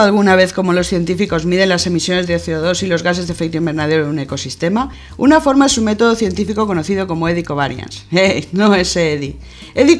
alguna vez como los científicos miden las emisiones de CO2 y los gases de efecto invernadero en un ecosistema? Una forma es un método científico conocido como Eddy Covariance. Hey, no es EDI. Eddy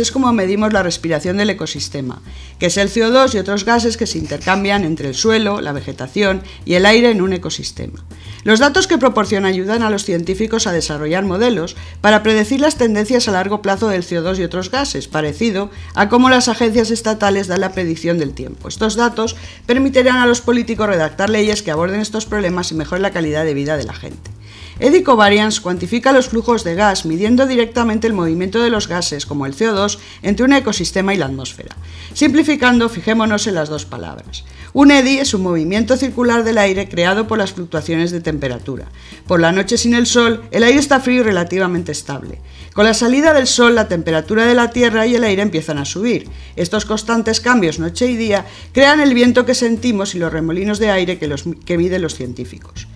es como medimos la respiración del ecosistema, que es el CO2 y otros gases que se intercambian entre el suelo, la vegetación y el aire en un ecosistema. Los datos que proporciona ayudan a los científicos a desarrollar modelos para predecir las tendencias a largo plazo del CO2 y otros gases, parecido a cómo las agencias estatales dan la predicción del tiempo. Estos datos permitirán a los políticos redactar leyes que aborden estos problemas y mejoren la calidad de vida de la gente. Eddy Covariance cuantifica los flujos de gas midiendo directamente el movimiento de los gases, como el CO2, entre un ecosistema y la atmósfera. Simplificando, fijémonos en las dos palabras. Un eddy es un movimiento circular del aire creado por las fluctuaciones de temperatura. Por la noche sin el sol, el aire está frío y relativamente estable. Con la salida del sol, la temperatura de la Tierra y el aire empiezan a subir. Estos constantes cambios noche y día crean el viento que sentimos y los remolinos de aire que, miden los científicos.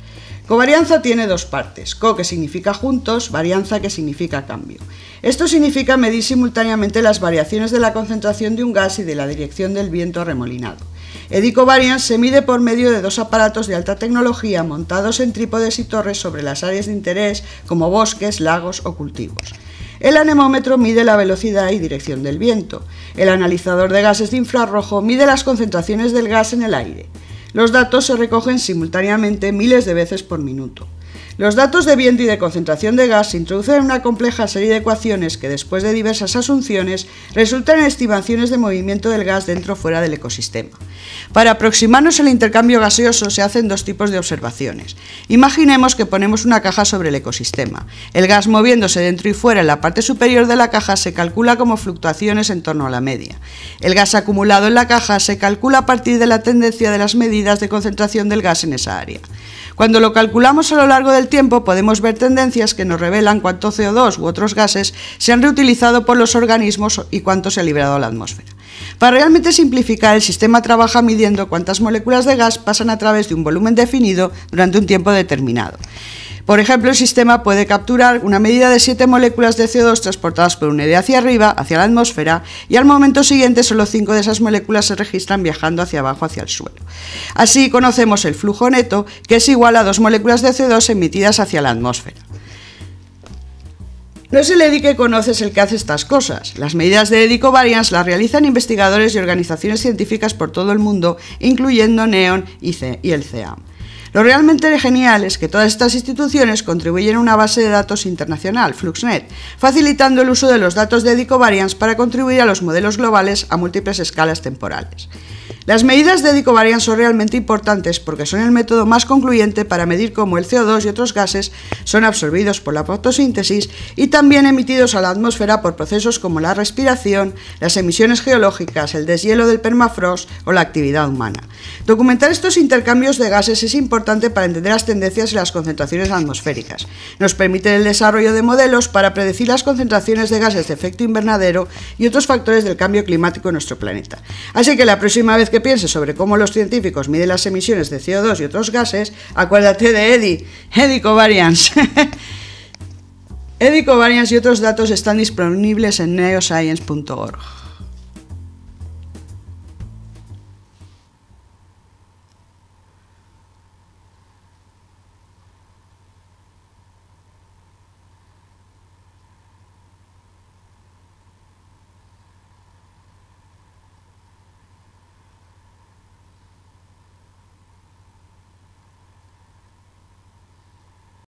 Covarianza tiene dos partes, co que significa juntos, varianza que significa cambio. Esto significa medir simultáneamente las variaciones de la concentración de un gas y de la dirección del viento remolinado. Edicovariance se mide por medio de dos aparatos de alta tecnología montados en trípodes y torres sobre las áreas de interés como bosques, lagos o cultivos. El anemómetro mide la velocidad y dirección del viento. El analizador de gases de infrarrojo mide las concentraciones del gas en el aire. Los datos se recogen simultáneamente miles de veces por minuto. Los datos de viento y de concentración de gas se introducen una compleja serie de ecuaciones que después de diversas asunciones resultan en estimaciones de movimiento del gas dentro o fuera del ecosistema. Para aproximarnos al intercambio gaseoso se hacen dos tipos de observaciones. Imaginemos que ponemos una caja sobre el ecosistema. El gas moviéndose dentro y fuera en la parte superior de la caja se calcula como fluctuaciones en torno a la media. El gas acumulado en la caja se calcula a partir de la tendencia de las medidas de concentración del gas en esa área. Cuando lo calculamos a lo largo del tiempo podemos ver tendencias que nos revelan cuánto CO2 u otros gases se han reutilizado por los organismos y cuánto se ha liberado a la atmósfera. Para realmente simplificar, el sistema trabaja midiendo cuántas moléculas de gas pasan a través de un volumen definido durante un tiempo determinado. Por ejemplo, el sistema puede capturar una medida de siete moléculas de CO2 transportadas por un ED hacia arriba, hacia la atmósfera, y al momento siguiente solo cinco de esas moléculas se registran viajando hacia abajo, hacia el suelo. Así conocemos el flujo neto, que es igual a dos moléculas de CO2 emitidas hacia la atmósfera. No es el EDI que conoces el que hace estas cosas. Las medidas de EDI covariance las realizan investigadores y organizaciones científicas por todo el mundo, incluyendo NEON e y el CEAM. Lo realmente genial es que todas estas instituciones contribuyen a una base de datos internacional, Fluxnet, facilitando el uso de los datos de Variance para contribuir a los modelos globales a múltiples escalas temporales. Las medidas de dicovarianza son realmente importantes porque son el método más concluyente para medir cómo el CO2 y otros gases son absorbidos por la fotosíntesis y también emitidos a la atmósfera por procesos como la respiración, las emisiones geológicas, el deshielo del permafrost o la actividad humana. Documentar estos intercambios de gases es importante para entender las tendencias y las concentraciones atmosféricas. Nos permite el desarrollo de modelos para predecir las concentraciones de gases de efecto invernadero y otros factores del cambio climático en nuestro planeta. Así que la próxima vez que piense sobre cómo los científicos miden las emisiones de CO2 y otros gases, acuérdate de EDI, EDI Covariance. EDI Covariance y otros datos están disponibles en neoscience.org.